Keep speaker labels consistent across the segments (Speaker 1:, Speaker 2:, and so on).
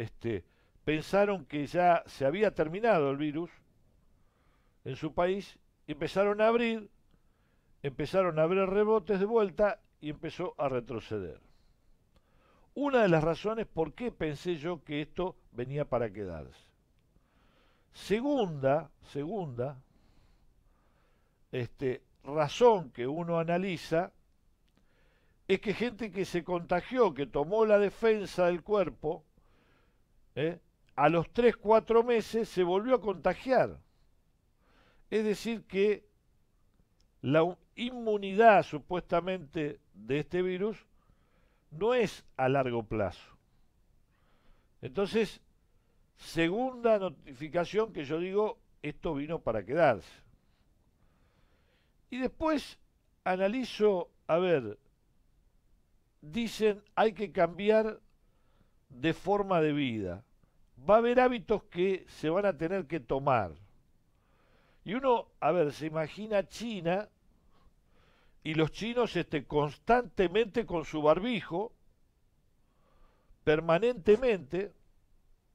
Speaker 1: Este, pensaron que ya se había terminado el virus en su país, empezaron a abrir, empezaron a abrir rebotes de vuelta y empezó a retroceder. Una de las razones por qué pensé yo que esto venía para quedarse. Segunda, segunda, este, razón que uno analiza es que gente que se contagió, que tomó la defensa del cuerpo, ¿eh? a los 3, 4 meses se volvió a contagiar. Es decir que la inmunidad supuestamente de este virus no es a largo plazo. Entonces, segunda notificación que yo digo, esto vino para quedarse. Y después analizo, a ver, dicen hay que cambiar de forma de vida. Va a haber hábitos que se van a tener que tomar. Y uno, a ver, se imagina China y los chinos este, constantemente con su barbijo, permanentemente,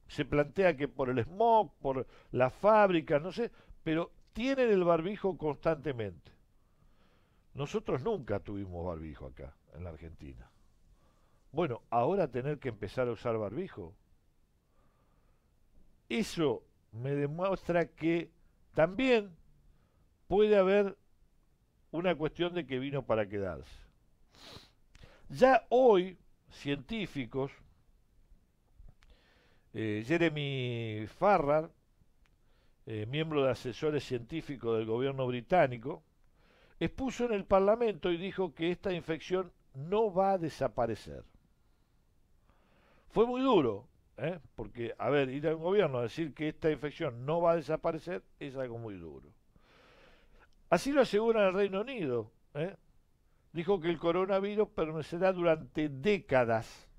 Speaker 1: se plantea que por el smog, por las fábricas, no sé, pero tienen el barbijo constantemente. Nosotros nunca tuvimos barbijo acá, en la Argentina. Bueno, ahora tener que empezar a usar barbijo. Eso me demuestra que también puede haber una cuestión de que vino para quedarse. Ya hoy, científicos, eh, Jeremy Farrar, eh, miembro de asesores científicos del gobierno británico, expuso en el Parlamento y dijo que esta infección no va a desaparecer. Fue muy duro, ¿eh? porque, a ver, ir a un gobierno a decir que esta infección no va a desaparecer es algo muy duro. Así lo asegura el Reino Unido. ¿eh? Dijo que el coronavirus permanecerá durante décadas,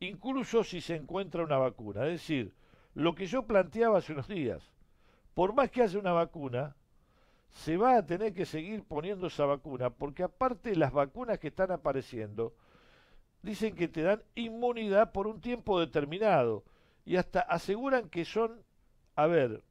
Speaker 1: incluso si se encuentra una vacuna. Es decir, lo que yo planteaba hace unos días, por más que haya una vacuna, se va a tener que seguir poniendo esa vacuna, porque aparte las vacunas que están apareciendo dicen que te dan inmunidad por un tiempo determinado y hasta aseguran que son, a ver,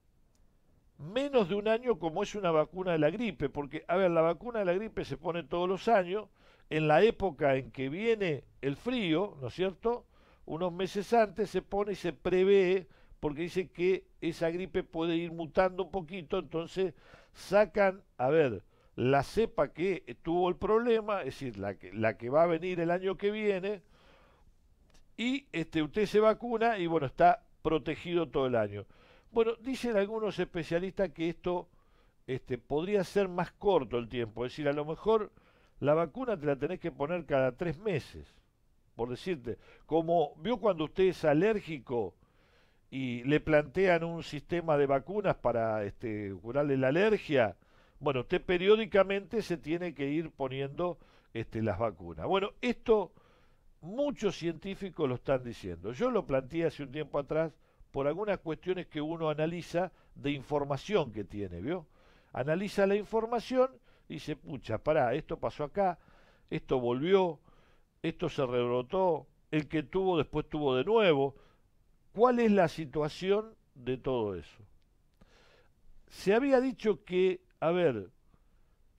Speaker 1: menos de un año como es una vacuna de la gripe, porque, a ver, la vacuna de la gripe se pone todos los años, en la época en que viene el frío, ¿no es cierto? Unos meses antes se pone y se prevé, porque dice que esa gripe puede ir mutando un poquito, entonces sacan, a ver, la cepa que tuvo el problema, es decir, la que, va a venir el año que viene, y este, usted se vacuna y bueno, está protegido todo el año. Bueno, dicen algunos especialistas que esto este, podría ser más corto el tiempo, es decir, a lo mejor la vacuna te la tenés que poner cada tres meses, por decirte, como vio cuando usted es alérgico y le plantean un sistema de vacunas para este, curarle la alergia, bueno, usted periódicamente se tiene que ir poniendo este, las vacunas. Bueno, esto muchos científicos lo están diciendo. Yo lo planteé hace un tiempo atrás por algunas cuestiones que uno analiza de información que tiene, ¿vio? Analiza la información y dice, pucha, pará, esto pasó acá, esto volvió, esto se rebrotó, el que tuvo después tuvo de nuevo. ¿Cuál es la situación de todo eso? Se había dicho que a ver,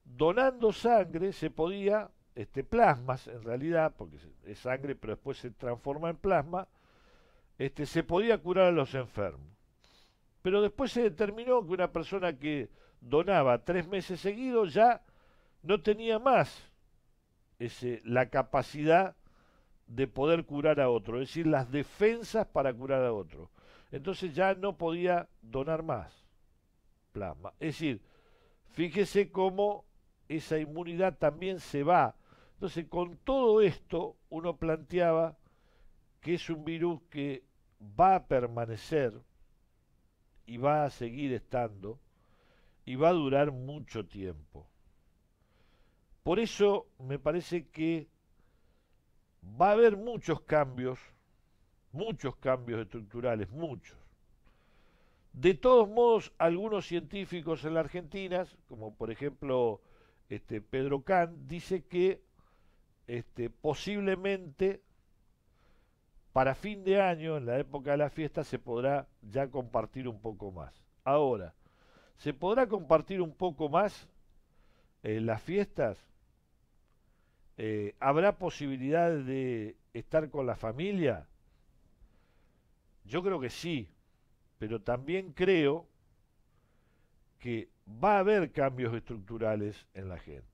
Speaker 1: donando sangre se podía, este, plasmas en realidad, porque es sangre pero después se transforma en plasma, este, se podía curar a los enfermos. Pero después se determinó que una persona que donaba tres meses seguidos ya no tenía más ese, la capacidad de poder curar a otro, es decir, las defensas para curar a otro. Entonces ya no podía donar más plasma. Es decir, Fíjese cómo esa inmunidad también se va. Entonces, con todo esto, uno planteaba que es un virus que va a permanecer y va a seguir estando y va a durar mucho tiempo. Por eso me parece que va a haber muchos cambios, muchos cambios estructurales, muchos. De todos modos, algunos científicos en la Argentina, como por ejemplo este, Pedro Kahn, dice que este, posiblemente para fin de año, en la época de las fiestas, se podrá ya compartir un poco más. Ahora, ¿se podrá compartir un poco más eh, las fiestas? Eh, ¿Habrá posibilidad de estar con la familia? Yo creo que sí, pero también creo que va a haber cambios estructurales en la gente.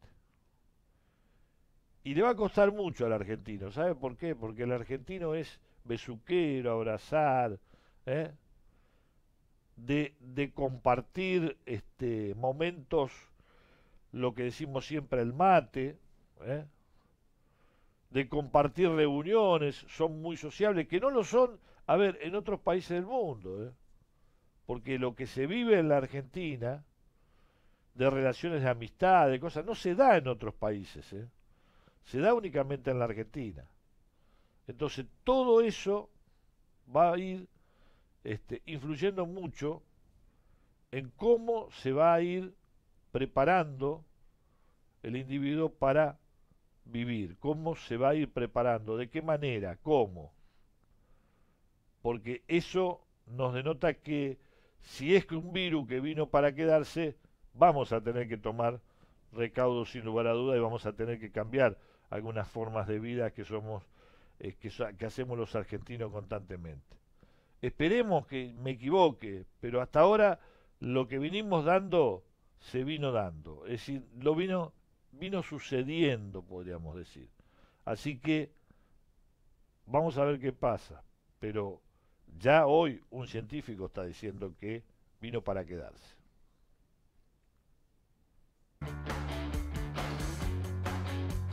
Speaker 1: Y le va a costar mucho al argentino, ¿sabe por qué? Porque el argentino es besuquero, abrazar, ¿eh? de, compartir este, momentos, lo que decimos siempre, el mate, ¿eh? de compartir reuniones, son muy sociables, que no lo son, a ver, en otros países del mundo. ¿eh? porque lo que se vive en la Argentina, de relaciones de amistad, de cosas, no se da en otros países, ¿eh? se da únicamente en la Argentina. Entonces todo eso va a ir este, influyendo mucho en cómo se va a ir preparando el individuo para vivir, cómo se va a ir preparando, de qué manera, cómo. Porque eso nos denota que si es que un virus que vino para quedarse, vamos a tener que tomar recaudos sin lugar a duda y vamos a tener que cambiar algunas formas de vida que somos eh, que, que hacemos los argentinos constantemente. Esperemos que me equivoque, pero hasta ahora lo que vinimos dando se vino dando, es decir, lo vino vino sucediendo, podríamos decir. Así que vamos a ver qué pasa, pero ya hoy un científico está diciendo que vino para quedarse.